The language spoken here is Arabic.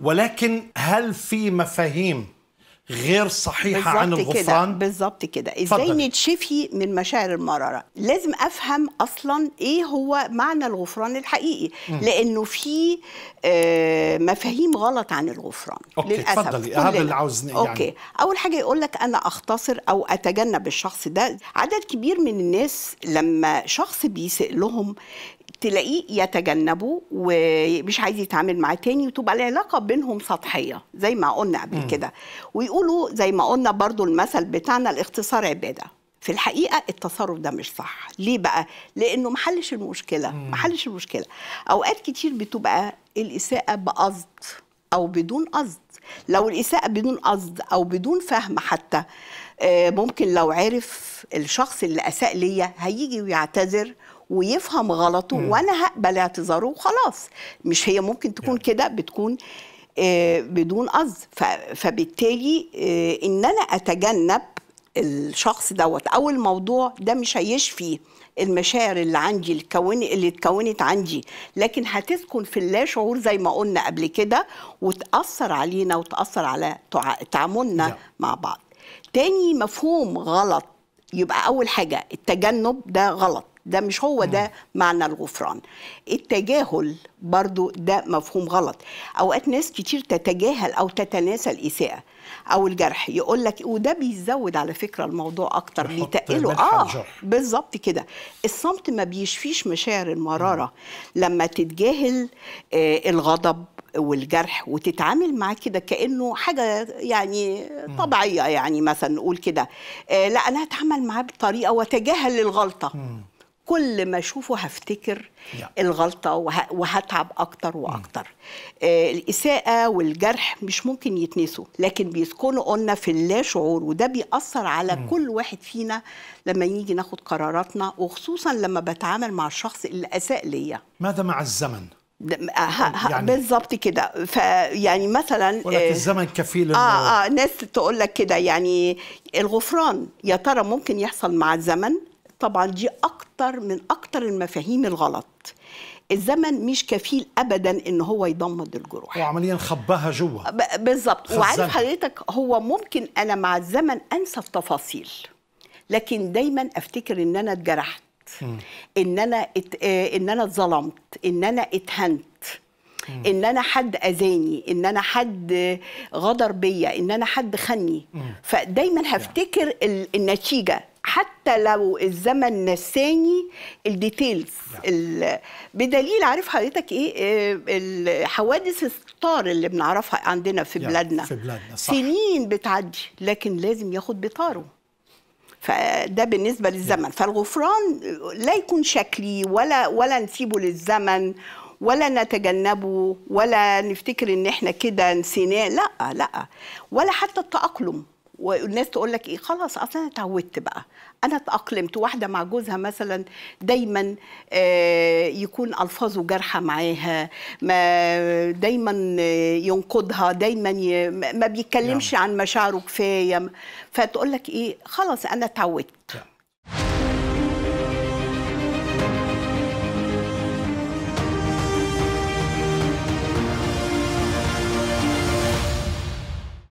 ولكن هل في مفاهيم غير صحيحة عن الغفران بالظبط كده ازاي نتشفي من مشاعر المرارة لازم افهم اصلا ايه هو معنى الغفران الحقيقي م. لانه في آه، مفاهيم غلط عن الغفران أوكي. للاسف اتفضلي هذا اللي عاوز يعني. اوكي اول حاجه يقول لك انا اختصر او اتجنب الشخص ده عدد كبير من الناس لما شخص بيسألهم تلاقيه يتجنبه ومش عايز يتعامل معاه تاني وتبقى العلاقه بينهم سطحيه زي ما قلنا قبل كده ويقولوا زي ما قلنا برضو المثل بتاعنا الاختصار عباده في الحقيقه التصرف ده مش صح ليه بقى لانه محلش المشكله محلش المشكله اوقات كتير بتبقى الاساءه بقصد او بدون قصد لو الاساءه بدون قصد او بدون فهم حتى آه، ممكن لو عرف الشخص اللي اساء ليا هيجي ويعتذر ويفهم غلطه م. وانا هقبل اعتذاره وخلاص مش هي ممكن تكون يعني. كده بتكون آه، بدون قصد فبالتالي آه، ان انا اتجنب الشخص دوت او الموضوع ده مش هيشفي المشاعر اللي عندي اللي اللي اتكونت عندي لكن هتسكن في اللا شعور زي ما قلنا قبل كده وتاثر علينا وتاثر على تعاملنا yeah. نعم. مع بعض تاني مفهوم غلط يبقى اول حاجه التجنب ده غلط ده مش هو ده معنى الغفران التجاهل برضو ده مفهوم غلط اوقات ناس كتير تتجاهل او تتناسى الاساءه او الجرح يقول لك وده بيزود على فكره الموضوع اكتر بيتقله اه بالظبط كده الصمت ما بيشفيش مشاعر المراره لما تتجاهل آه الغضب والجرح وتتعامل معاه كده كانه حاجه يعني طبيعيه يعني مثلا نقول كده آه لا انا هتعامل معاه بطريقه واتجاهل الغلطه كل ما اشوفه هفتكر الغلطه وهتعب اكتر mm. واكتر آه الاساءه والجرح مش ممكن يتنسوا لكن بيسكنوا قلنا في اللا شعور وده بيأثر على م. Mm. كل واحد فينا لما نيجي ناخد قراراتنا وخصوصا لما بتعامل مع الشخص اللي اساء ليا ماذا مع الزمن يعني بالظبط كده فيعني مثلا ولكن آه، الزمن كفيل اه اه ناس تقول لك كده يعني الغفران يا ترى ممكن يحصل مع الزمن طبعا دي اكتر اكتر من اكتر المفاهيم الغلط الزمن مش كفيل ابدا ان هو يضمد الجروح هو عمليا خباها جوه بالظبط وعارف حضرتك هو ممكن انا مع الزمن انسى التفاصيل لكن دايما افتكر ان انا اتجرحت ان انا ات... ان انا اتظلمت ان انا اتهنت ان انا حد اذاني ان انا حد غدر بيا ان انا حد خني فدايما هفتكر النتيجه حتى لو الزمن نساني الديتيلز نعم. بدليل عارف حضرتك ايه آه، الحوادث الطار اللي بنعرفها عندنا في بلادنا في بلادنا صح. سنين بتعدي لكن لازم ياخد بطاره فده بالنسبه للزمن نعم. فالغفران لا يكون شكلي ولا ولا نسيبه للزمن ولا نتجنبه ولا نفتكر ان احنا كده نسيناه لا لا ولا حتى التاقلم والناس تقول لك ايه خلاص اصل انا اتعودت بقى انا اتاقلمت واحده مع جوزها مثلا دايما آه، يكون الفاظه جارحه معاها ما دايما آه، ينقدها دايما ما بيتكلمش عن مشاعره كفايه فتقول لك ايه خلاص انا اتعودت